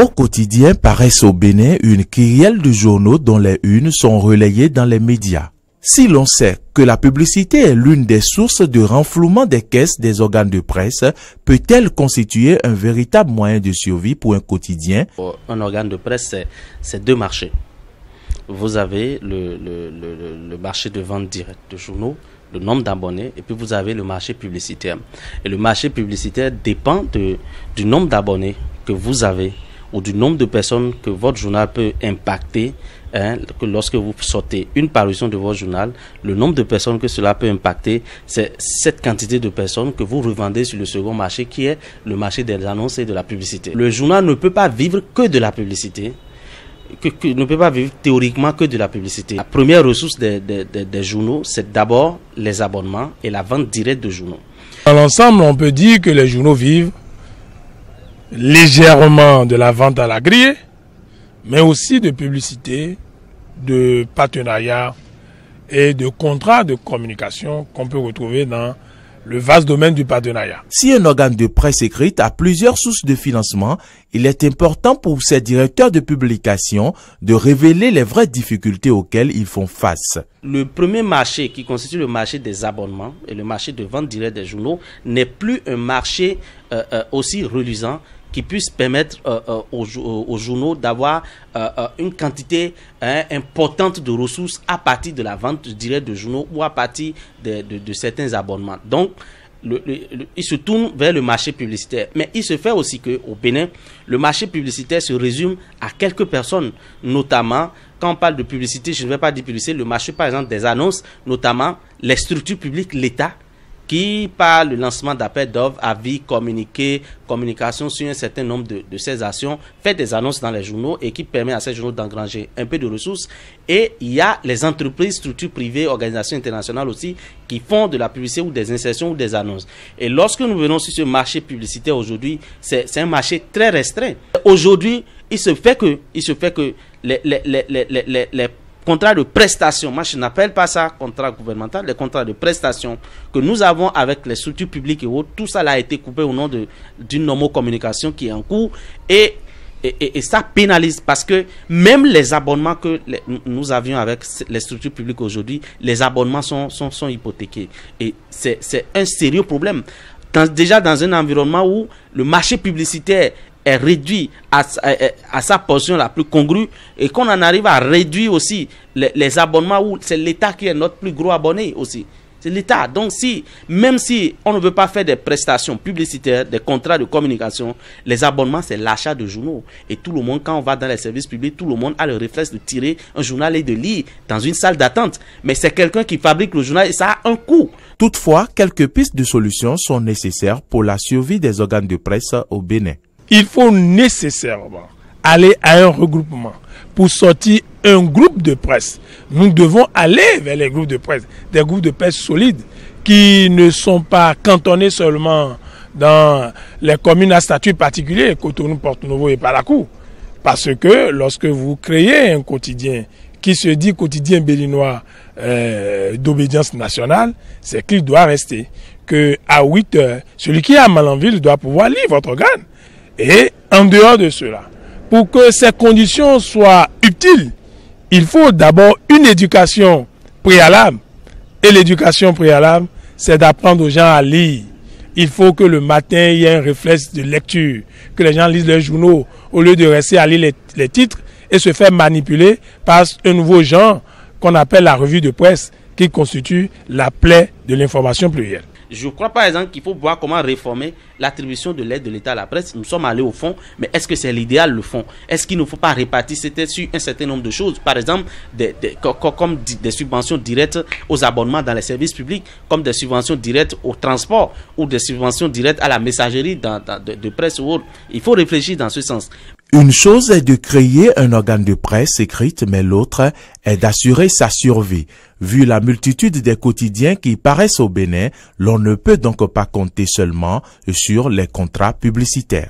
Au quotidien paraissent au Bénin une kyrielle de journaux dont les unes sont relayées dans les médias. Si l'on sait que la publicité est l'une des sources de renflouement des caisses des organes de presse, peut-elle constituer un véritable moyen de survie pour un quotidien Un organe de presse, c'est deux marchés. Vous avez le, marché de vente directe de journaux, le nombre d'abonnés, et puis vous avez le marché publicitaire. Et le marché publicitaire dépend du nombre d'abonnés que vous avez ou du nombre de personnes que votre journal peut impacter hein, que lorsque vous sortez une parution de votre journal, le nombre de personnes que cela peut impacter, c'est cette quantité de personnes que vous revendez sur le second marché qui est le marché des annonces et de la publicité. Le journal ne peut pas vivre que de la publicité. Que, ne peut pas vivre théoriquement que de la publicité. La première ressource des, journaux, c'est d'abord les abonnements et la vente directe de journaux. Dans l'ensemble, on peut dire que les journaux vivent légèrement de la vente à la grille, mais aussi de publicité, de partenariat et de contrats de communication qu'on peut retrouver dans le vaste domaine du partenariat. Si un organe de presse écrite a plusieurs sources de financement, il est important pour ses directeurs de publication de révéler les vraies difficultés auxquelles ils font face. Le premier marché qui constitue le marché des abonnements et le marché de vente directe des journaux n'est plus un marché euh, euh, aussi reluisant qui puisse permettre euh, euh, euh, aux, journaux d'avoir une quantité hein, importante de ressources à partir de la vente, directe de journaux ou à partir de, certains abonnements. Donc, il se tourne vers le marché publicitaire. Mais il se fait aussi qu'au au Bénin, le marché publicitaire se résume à quelques personnes, notamment quand on parle de publicité, je ne vais pas dire publicité, le marché par exemple des annonces, notamment les structures publiques, l'État, qui, par le lancement d'appels d'offres, avis, communiqué, communication sur un certain nombre de, ces actions, fait des annonces dans les journaux et qui permet à ces journaux d'engranger un peu de ressources. Et il y a les entreprises, structures privées, organisations internationales aussi, qui font de la publicité ou des insertions ou des annonces. Et lorsque nous venons sur ce marché publicitaire aujourd'hui, c'est un marché très restreint. Aujourd'hui, il se fait que, il se fait que les, les, les contrat de prestation, moi je n'appelle pas ça contrat gouvernemental, les contrats de prestation que nous avons avec les structures publiques et autres, tout ça a été coupé au nom d'une communication qui est en cours et, et, et, ça pénalise parce que même les abonnements que nous avions avec les structures publiques aujourd'hui, les abonnements sont, sont, sont hypothéqués et c'est un sérieux problème. déjà dans un environnement où le marché publicitaire est réduit à, sa portion la plus congrue et qu'on en arrive à réduire aussi les, les abonnements où c'est l'État qui est notre plus gros abonné aussi. C'est l'État. Donc, si, même si on ne veut pas faire des prestations publicitaires, des contrats de communication, les abonnements, c'est l'achat de journaux. Et tout le monde, quand on va dans les services publics, tout le monde a le réflexe de tirer un journal et de lire dans une salle d'attente. Mais c'est quelqu'un qui fabrique le journal et ça a un coût. Toutefois, quelques pistes de solutions sont nécessaires pour la survie des organes de presse au Bénin il faut nécessairement aller à un regroupement pour sortir un groupe de presse. Nous devons aller vers les groupes de presse, des groupes de presse solides qui ne sont pas cantonnés seulement dans les communes à statut particulier, Cotonou, Porte-Nouveau et Paracou. Parce que lorsque vous créez un quotidien qui se dit quotidien béninois euh, d'obédience nationale, c'est qu'il doit rester. Que à 8 heures, celui qui est à Malanville doit pouvoir lire votre organe. Et en dehors de cela, pour que ces conditions soient utiles, il faut d'abord une éducation préalable. Et l'éducation préalable, c'est d'apprendre aux gens à lire. Il faut que le matin, il y ait un réflexe de lecture, que les gens lisent leurs journaux au lieu de rester à lire les, les titres et se faire manipuler par un nouveau genre qu'on appelle la revue de presse qui constitue la plaie de l'information plurielle. Je crois par exemple qu'il faut voir comment réformer l'attribution de l'aide de l'État à la presse. Nous sommes allés au fond, mais est-ce que c'est l'idéal le fond Est-ce qu'il ne faut pas répartir C'était sur un certain nombre de choses, par exemple des, comme des subventions directes aux abonnements dans les services publics, comme des subventions directes au transport ou des subventions directes à la messagerie dans, de, de presse ou autre. Il faut réfléchir dans ce sens. Une chose est de créer un organe de presse écrite, mais l'autre est d'assurer sa survie. Vu la multitude des quotidiens qui paraissent au Bénin, l'on ne peut donc pas compter seulement sur les contrats publicitaires.